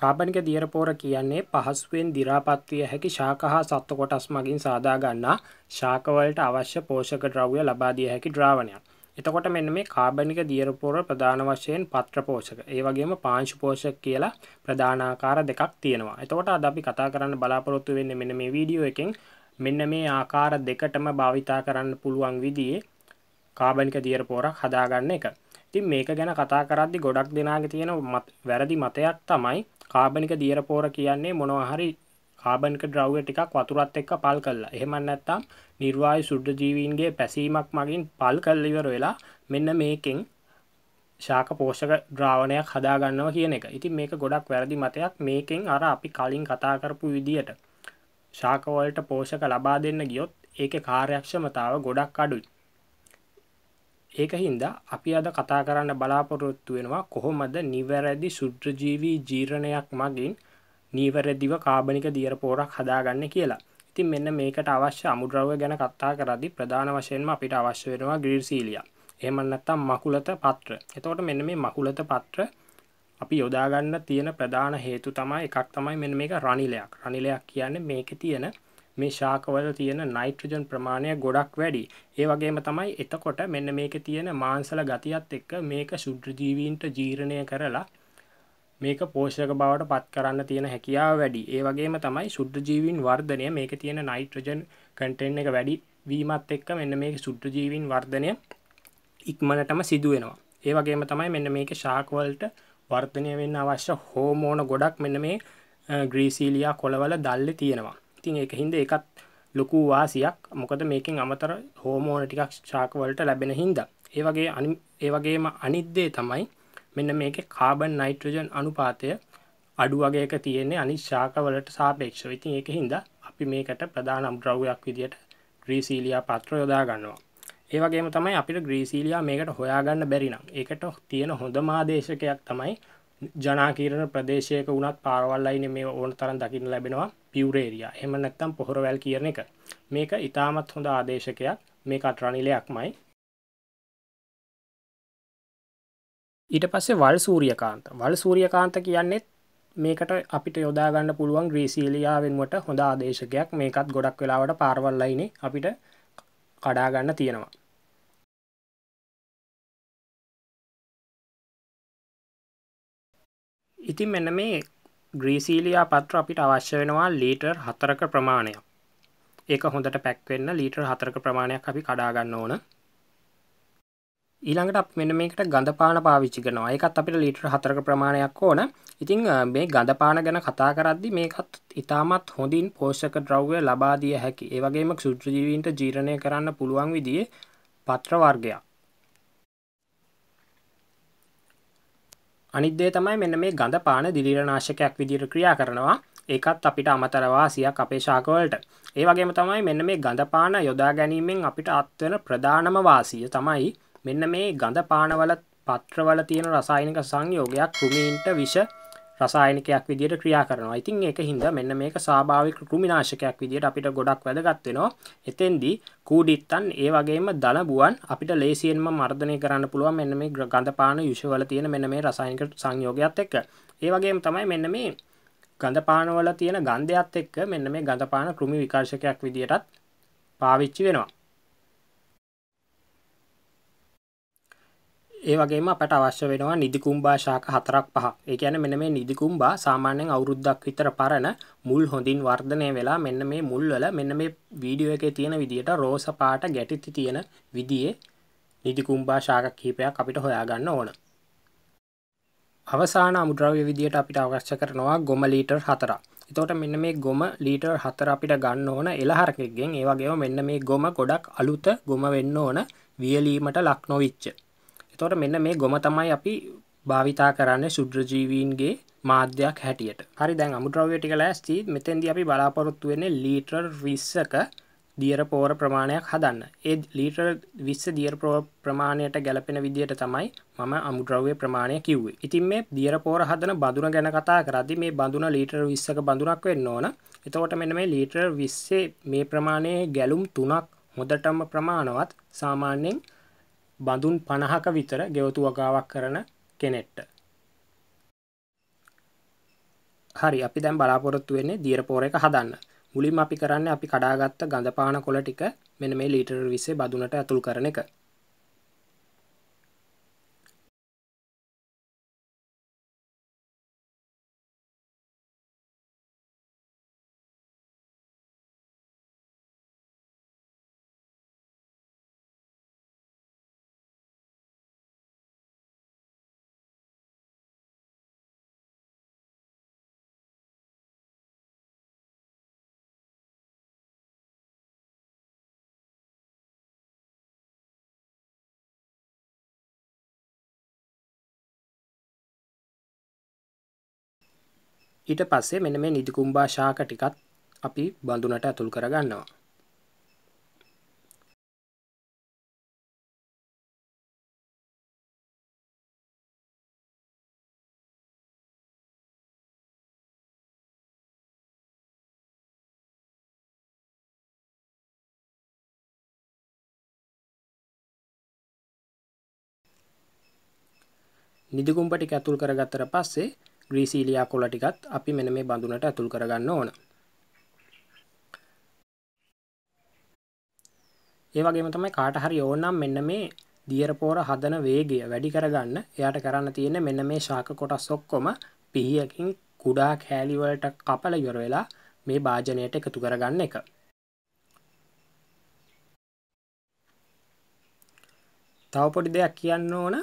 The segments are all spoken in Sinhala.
කාබනික දියරපෝර කියන්නේ පහසුවෙන් දිරාපත්විය හැකි ශාක හා සත්ව කොටස් මගින් සාදාගන්නා ශාකවලට අවශ්‍ය පෝෂක ද්‍රව්‍ය ලබාදිය හැකි ද්‍රාවණයක්. එතකොට මෙන්න මේ කාබනික දියරපෝර ප්‍රධාන වශයෙන් පත්‍රපෝෂක ඒ වගේම පාංශුපෝෂක කියලා ප්‍රධානාකාර දෙකක් තියෙනවා. එතකොට අද අපි කතා කරන්න බලාපොරොත්තු වෙන්නේ මෙන්න මේ වීඩියෝ එකෙන් මෙන්න මේ ආකාර දෙකටම භාවිතා කරන්න පුළුවන් විදිහේ කාබනික දියරපෝරක් හදාගන්න එක. ඉතින් මේක ගැන කතා කරද්දි ගොඩක් දෙනාගේ තියෙන වැරදි මතයක් තමයි කාබනික දියරපෝර කියන්නේ මොනවහරි කාබනික ද්‍රව්‍ය ටිකක් වතුරත් එක්ක පල් කරලා. එහෙම නැත්නම් නිර්වායු සුද්ධ ජීවීන්ගේ පැසීමක් මගින් පල් කරලා ඉවර වෙලා මෙන්න මේකෙන් ශාක පෝෂක ද්‍රාවණයක් හදා ගන්නවා කියන එක. ඉතින් මේක ගොඩක් වැරදි මතයක්. මේකෙන් අර අපි කලින් කතා කරපු විදියට ශාක වලට පෝෂක ලබා දෙන්න ගියොත් ඒකේ කාර්යක්ෂමතාව ගොඩක් අඩුයි. ඒක හින්දා අපි අද කතා කරන්න බලාපොරොත්තු වෙනවා කොහොමද නිවැරදි සුද්‍රජීවී ජීරණයක් මගින් නීවැරදිව කාබනික දියර පෝරක් හදාගන්න කියලා ඉතින් මෙන්න මේකට අවශ්‍ය අමුද්‍රව්‍ය ගැන කත්තා කරදි ප්‍රධාන වශයෙන්ම අපිට අවශ්‍ය වෙනවා ග්‍රීර්සීලිය එහමන්නත්තම් මකුලත පත්‍ර එතවට මෙන්න මේ මකුලත පත්‍ර අපි යොදාගන්න තියෙන ප්‍රධාන හේතු තමයි එකක් තමයි මෙ මේක රනිලයක් රනිලයක් කියන්නේ මේක තියෙන මේ ශාකවල තියෙන නයිට්‍රජන් ප්‍රමාණය ගොඩක් වැඩි. ඒ වගේම තමයි එතකොට මෙන්න මේකේ තියෙන මාංශල ගතියත් එක්ක මේක සුද්ධජීවීන්ට ජීර්ණය කරලා මේක පෝෂක බවට පත් කරන්න තියෙන හැකියාව වැඩි. ඒ වගේම තමයි සුද්ධජීවීන් වර්ධනය මේකේ තියෙන නයිට්‍රජන් කන්ටෙන්ට් එක වැඩි වීමත් එක්ක මෙන්න මේකේ සුද්ධජීවීන් වර්ධනය ඉක්මනටම සිදු වෙනවා. ඒ වගේම තමයි මෙන්න මේකේ ශාකවලට වර්ධනය වෙන්න අවශ්‍ය හෝමෝන ගොඩක් මෙන්න මේ ග්‍රීසීලියා කොළවල දැල්ලේ තියෙනවා. ඉතින් ඒක හින්ද එකත් ලොකු වාසියක් මොකද මේකින් අමතර හෝමෝන ටිකක් ශාකවලට ලැබෙන හින්ද ඒ වගේ අනි ඒ වගේම අනිද්දේ තමයි මෙන්න මේක කාබන් නයිට්‍රජන් අනුපාතය අඩු වගේක තියෙන්නේ අනි ශාකවලට සාපේක්ෂව ඉතින් ඒක හින්ද අපි මේකට ප්‍රධාන අම්ද්‍රව්‍යයක් විදියට ග්‍රීසීලියා පත්‍ර යොදා ගන්නවා ඒ වගේම තමයි අපිට ග්‍රීසීලියා මේකට හොයාගන්න බැරි නම් ඒකට තියෙන හොඳම ආදේශකයක් තමයි ජනාකීරණ ප්‍රදේශයක වුණත් පාරවල් අයිනේ මේ ඕන තරම් දකින්න ලැබෙනවා පියුර් ඒරියා. එහෙම නැත්නම් පොහොරවැල් කියන එක. මේක ඊටමත් හොඳ ආදේශකයක්. මේක අටරණිලයක්මයි. ඊට පස්සේ වල් සූර්යකාන්ත. වල් සූර්යකාන්ත කියන්නේ මේකට අපිට යොදා ගන්න පුළුවන් ග්‍රීසීලියා වෙනුවට හොඳ ආදේශකයක්. මේකත් ගොඩක් වෙලාවට පාරවල් අයිනේ අපිට කඩා ගන්න තියෙනවා. ඉතින් මෙන්න මේ ග්‍රීසීලියා පත්‍ර අපිට අවශ්‍ය වෙනවා ලීටර් හතරක ප්‍රමාණයක් ඒක හොඳට පැක්වෙන්න ලීටර් හතරක ප්‍රමාණයක් අපි කඩාගන්න ඕන ඊළඟට මෙන්න මේකට ගඳපාන පාවිච්චි කරනවා ඒකත් අපිට ලීටර් හතරක ප්‍රමාණයක් ඕන ඉතිං මේ ගඳපාන ගැන කතා කරද්දි මේකත් ඉතාමත් හොඳින් පෝෂක ද්‍රව්‍ය ලබාදිය හැකි ඒවගේම සුද්‍රජීවීන්ට ජීරණය කරන්න පුළුවන් විදිිය පත්‍ර වර්ගයක් අනිද්දේ තමයි මෙන්න මේ ගඳ පාන දිලිරනාශකයක් විදිර ක්‍රියා කරනවා ඒකත් අපිට අමතරවාසියක් අපේ ශාකවලට ඒ වගේම තමයි මෙන්න මේ ගඳපාන යොදා ගැනීමෙන් අපිට අත්වන ප්‍රධානම වාසිය තමයි මෙන්න මේ ගඳපානවල පත්‍රවල තියෙන රසායනික සංයෝගයක් කෘමීන්ට විෂ රසායනිකයක් විදිට ක්‍රියා කරනවා ඉතින් ඒක හින්ද මෙන්න මේක සභාවික කෘමිනාශකයක් විදිට අපිට ගොඩක් වැදගත්වෙනවා එතෙන්දී කූඩිත්තන් ඒ වගේම දලබුවන් අපිට ලේසියෙන්ම මර්ධනය කරන්න පුළුවන් මෙන්න මේ ගඳපාන යුෂවල තියෙන මෙන්න මේ රසායනික සංයෝගයක් එක්ක ඒ වගේම තමයි මෙන්න මේ ගඳපානවල තියෙන ගන්ධයත් එක්ක මෙන්න මේ ගඳපාන කෘමි විකාශකයක් විදියටත් පාවිච්චි වෙනවා ඒවගේම අපට අවශ්‍ය වෙනවා නිදිකුම්බා ශාක හතරක් පහ එකන මෙන මේ නිදිකුම්බා සාමාන්‍යෙන් අවුරුද්දක් විතර පරණ මුල් හොඳින් වර්ධනය වෙලා මෙන්න මේ මුල්වල මෙන්න මේ වීඩියෝ එක තියෙන විදිට රෝස පාට ගැටිති තියෙන විදියේ නිදිකුම්බා ශාක කීපයක් අපිට හොයාගන්න ඕන අවසාන අමුද්‍රව්‍ය විදියට අපිට අවශ්‍ය කරනවා ගොම ලීටර් හතර එතකොට මෙන්න මේ ගොම ලීටර් හතර අපිට ගන්න ඕන එළහරකෙක්ගෙන් ඒවගේම මෙන්න මේ ගොම ගොඩක් අලුත ගොම වෙන්න ඕන වියලීමට ලක්නොවිච්ච එතොට මෙන්න මේ ගොම තමයි අපි භාවිතා කරන්න සුද්‍රජීවීන්ගේ මාධ්‍යයක් හැටියට හරි දැන් අමුද්‍රව්‍ය ටික ලෑස්ති මෙතෙන්දි අපි බලාපොරොත්තු වෙන්නේ ලීටර් 20ක දියර පෝර ප්‍රමාණයක් හදන්න. ඒ ලීටර් 20 දියර පෝර ප්‍රමාණයට ගැලපෙන විදිහට තමයි මම අමුද්‍රව්‍ය ප්‍රමාණය කිව්වේ. ඉතින් මේ දියර පෝර හදන බඳුන ගැන කතා කරද්දී මේ බඳුන ලීටර් 20ක බඳුනක් වෙන්න ඕන. එතකොට මෙන්න මේ ලීටර් 20 මේ ප්‍රමාණයේ ගැලුම් 3ක් හොඳටම ප්‍රමාණවත් සාමාන්‍යයෙන් බඳුන් පණහක විතර ගෙවතු වගාවක් කරන කෙනෙට්ට. හරි අපි දැන් බලාපොරොත්තු වෙන්නේ දියරපෝර එක හදන්න මුලින් අපි කරන්න අපි කඩාගත්ත ගඳපාන කොල ටික මෙන මේ ලීටර විසේ බදුනට ඇතුල් කරන එක ඊට පස්සේ මෙන්න මේ නිදිකුම්බා ශාක ටිකත් අපි බඳුනට ඇතුල් කරගන්නවා. නිදිගුම්ප ටික ඇතුල් කරගත්තට පස්සේ ග්‍රීසීලියා කොළ ටිකත් අපි මෙන්න මේ බඳුනට ඇතුල් කරගන්න ඕන. ඒ වගේම තමයි කාට හරි ඕනනම් මෙන්න මේ දියර පොර හදන වේගය වැඩි කරගන්න එයාට කරන්න තියෙන්නේ මෙන්න මේ ශාක කොටස් ඔක්කොම පිහියකින් කුඩා කෑලි වලට කපලා ඉවර වෙලා මේ භාජනයට එකතු කරගන්න එක. තව පොඩි දෙයක් කියන්න ඕන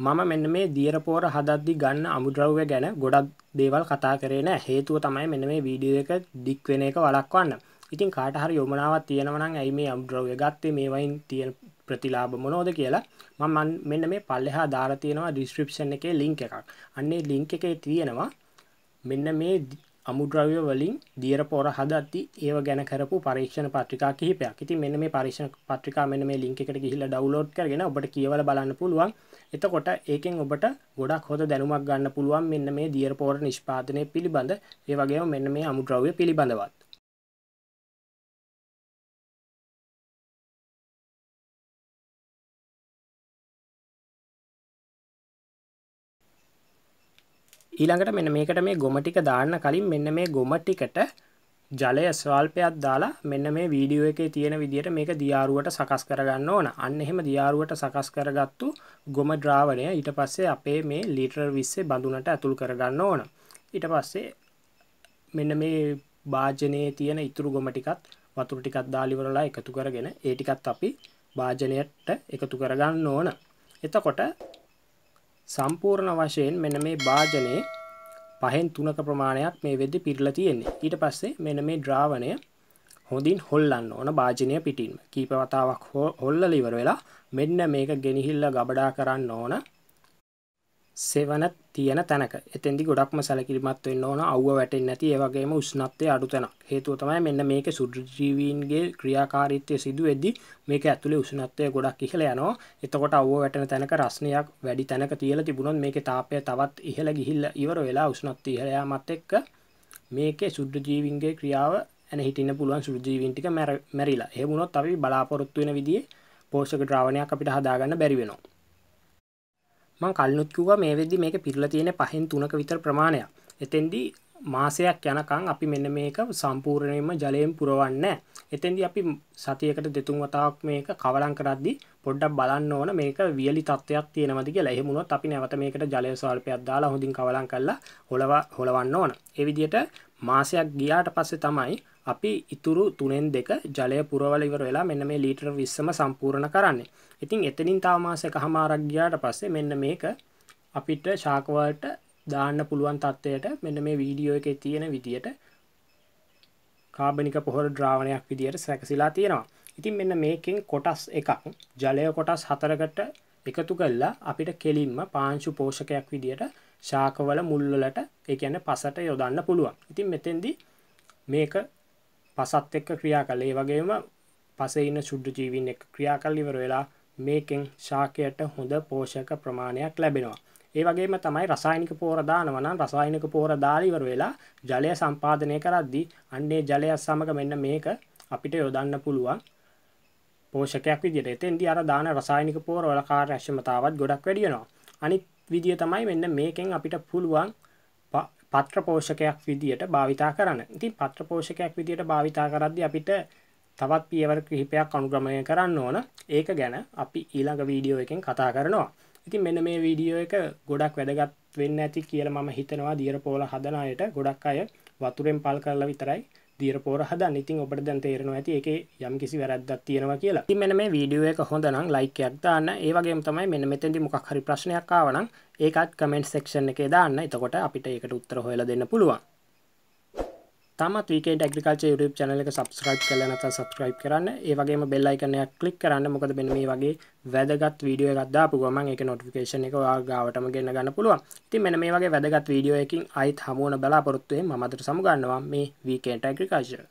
මම මෙන්න මේ දියරපෝර හදද්දි ගන්න අමුද්‍රව්‍ය ගැන ගොඩක් දේවල් කතා කරේ නෑ හේතුව තමයි මෙන්න මේ වීඩියෝ එක දික්වෙන එක වලක්වන්න ඉතින් කාටහරි යොමනාවත් තියෙනවනම් ඇයි මේ අමුද්‍රව්‍ය ගත්තේ මේවයින් තියෙන ප්‍රතිලාබ මොනෝද කියලා මම මෙන්න මේ පල්ලෙහා දාලා තියෙනවා ඩිස්ක්‍රිප්ෂන් එකේ ලිංක් එකක් අන්නේ ලිංක් එකේ තියෙනවා මෙන්න මේ අමුද්‍රව්‍ය වලින් දියර පොර හදද්දි ඒව ගැන කරපු පරීක්ෂණ පත්‍රිකා කිහිපයක්. ඉතින් මෙන්න මේ පරීක්ෂණ පත්‍රිකා මෙන්න මේ link එකට ගිහිල්ලා download කරගෙන ඔබට කියවලා බලන්න පුළුවන්. එතකොට ඒකෙන් ඔබට ගොඩක් හොඳ දැනුමක් ගන්න පුළුවන් මෙන්න මේ දියර පොර නිෂ්පාදනය පිළිබඳ ඒ වගේම මෙන්න මේ අමුද්‍රව්‍ය පිළිබඳවත්. ඊළඟට මෙන්න මේකට මේ ගොම ටික දාන්න කලින් මෙන්න මේ ගොම ටිකට ජලය ස්වල්පයක් දාලා මෙන්න මේ වීඩියෝ එකේ තියෙන විදිහට මේක දියාරුවට සකස් කරගන්න ඕන. අන්න එහෙම දියාරුවට සකස් කරගත්තු ගොම ද්‍රාවණය ඊට පස්සේ අපේ මේ ලීටර් 20 බඳුනට ඇතුල් කරගන්න ඕන. ඊට පස්සේ මෙන්න මේ භාජනයේ තියෙන ඉතුරු ගොම ටිකත් වතුර ටිකක් දාලා ඉවරලා එකතු කරගෙන ඒ ටිකත් අපි භාජනයට එකතු කරගන්න ඕන. එතකොට සම්පූර්ණ වශයෙන් මෙන්න මේ භාජනයේ පහෙන් තුනක ප්‍රමාණයක් මේ වෙද්දි පිරලා තියෙන්නේ. ඊට පස්සේ මෙන්න මේ ද්‍රාවණය හොඳින් හොල්ලන්න ඕන භාජනය පිටින්ම. කීප වතාවක් හොල්ලලා ඉවර වෙලා මෙන්න මේක ගෙනිහිල්ලා ගබඩා කරන්න ඕන. සෙවන තියෙන තැනක එතෙදි ගොඩක්ම සැලකිරිමත් වෙන්න ඕන අව්ව වැටෙන් නැති ඒවගේම උස්නත්වය අඩු තැනක් හේතුව තමයි මෙන්න මේක සුද්‍රජීවීන්ගේ ක්‍රියාකාරීත්වය සිදු වෙද්දි මේක ඇතුළේ උෂ්නත්වය ගොඩක් ඉහළ යනවා එතකොට අව්ව වැටෙන තැනක රස්නයක් වැඩි තැනක තියලා තිබුණොත් මේකේ තාපය තවත් ඉහළ ගිහිල්ලා ඉවර වෙලා උෂ්ණත්වය ඉහළ යාමත් එක්ක මේකේ සුද්‍රජීවීන්ගේ ක්‍රියාව ඇන හිටින්න පුළුවන් සුද්‍රජීවීන් ටික මැරිලා එහෙම වුණොත් අපි බලාපොරොත්තු වෙන විදිහේ පෝෂක ද්‍රාවණයක් අපිට හදාගන්න බැරි වෙනවා මං කල්නුත් කිව්වා මේ වෙද්දි මේක පිරලා තියෙන පහෙන් තුනක විතර ප්‍රමාණයක්. එතෙන්දී මාසයක් යනකම් අපි මෙන්න මේක සම්පූර්ණයෙන්ම ජලයෙන් පුරවන්නේ එතෙන්දී අපි සතියකට දෙතුන් වතාවක් මේක කවලම් කරද්දී පොඩ්ඩක් බලන්න ඕන මේක වියලි තත්ත්වයක් තියෙනවද කියලා. එහෙම වුණොත් අපි නැවත මේකට ජලය ස්වල්පයක් දාලා හොඳින් කවලම් කරලා හොලව හොලවන්න ඕන. ඒ විදිහට මාසයක් ගියාට පස්සේ තමයි අපි ඉතුරු තුනෙන් දෙක ජලය පුරවල ඉවර වෙලා මෙන්න මේ ලීටර් 20ම සම්පූර්ණ කරන්නේ. ඉතින් එතනින් තව මාසයක හමාරක් ගියාට පස්සේ මෙන්න මේක අපිට ෂාක් වලට දාන්න පුළුවන් තත්ත්වයට මෙන්න මේ වීඩියෝ එකේ තියෙන විදියට කාබනික පොහොර ද්‍රාවණයක් විදියට සැකසිලා තියෙනවා. ඉතින් මෙන්න මේකෙන් කොටස් එකක් ජලය කොටස් හතරකට එකතු කළා අපිට කෙලින්ම පාංශු පෝෂකයක් විදියට ශාකවල මුල්වලට ඒ කියන්නේ පසට යොදන්න පුළුවන්. ඉතින් මෙතෙන්දී මේක පසත් එක්ක ක්‍රියා කළ ඒ වගේම පසේ ඉන්න සුද්දු ජීවීන් එක්ක ක්‍රියා කළ ඉවර වෙලා මේකෙන් ශාකයට හොඳ පෝෂක ප්‍රමාණයක් ලැබෙනවා. ඒ වගේම තමයි රසායනික පෝර දානවා නම් රසායනික පෝර දාලා ඉවර වෙලා ජලය සම්පාදනය කරද්දී අන්නේ ජලය සමග මෙන්න මේක අපිට යොදන්න පුළුවන්. පෝෂකයක් විදිහට. එතෙන්දී අර දාන රසායනික පෝර වල කාර්යක්ෂමතාවත් ගොඩක් වැඩි වෙනවා. අනිත් විදිය තමයි මෙන්න මේකෙන් අපිට පුළුවන් පත්‍ර පෝෂකයක් විදියට භාවිතා කරන්න. ඉතින් පත්‍ර පෝෂකයක් විදියට භාවිතා කරද්දී අපිට තවත් පියවර කිහිපයක් අනුගමනය කරන්න ඕන. ඒක ගැන අපි ඊළඟ වීඩියෝ එකෙන් කතා කරනවා. ඉතින් මෙන්න මේ වීඩියෝ එක ගොඩක් වැදගත් වෙන්න ඇති කියලා මම හිතනවා දියර පොළ හදන අයට ගොඩක් අය වතුරෙන් පල් කරලා විතරයි දීර පෝර හදන්න ඉතින් ඔබට දැන් තේරෙනවා ඇති ඒකේ යම් කිසි වැරද්දක් තියෙනවා කියලා. ඉතින් මෙන්න මේ වීඩියෝ එක හොඳ නම් ලයික් එකක් දාන්න. ඒ වගේම තමයි මෙන්න මෙතෙන්දී මොකක් හරි ප්‍රශ්නයක් ආව නම් ඒකත් කමෙන්ට් සෙක්ෂන් එකේ දාන්න. එතකොට අපිට ඒකට උත්තර හොයලා දෙන්න පුළුවන්. තමත් වීකෙන්ට ඇග්‍රිකල්ච YouTube channel එක subscribe කරලා නැත්නම් subscribe කරන්න. ඒ වගේම bell icon එක click කරන්න. මොකද මෙන්න මේ වගේ වැදගත් වීඩියෝ එකක් දාපු ගමන් ඒකේ notification එක ඔයා ගාවටම ගෙන්න ගන්න පුළුවන්. ඉතින් මෙන්න මේ වගේ වැදගත් වීඩියෝ එකකින් ආයිත් හමු වෙන බලාපොරොත්තු වෙන්නේ මම අදට සමු ගන්නවා මේ weekend agriculture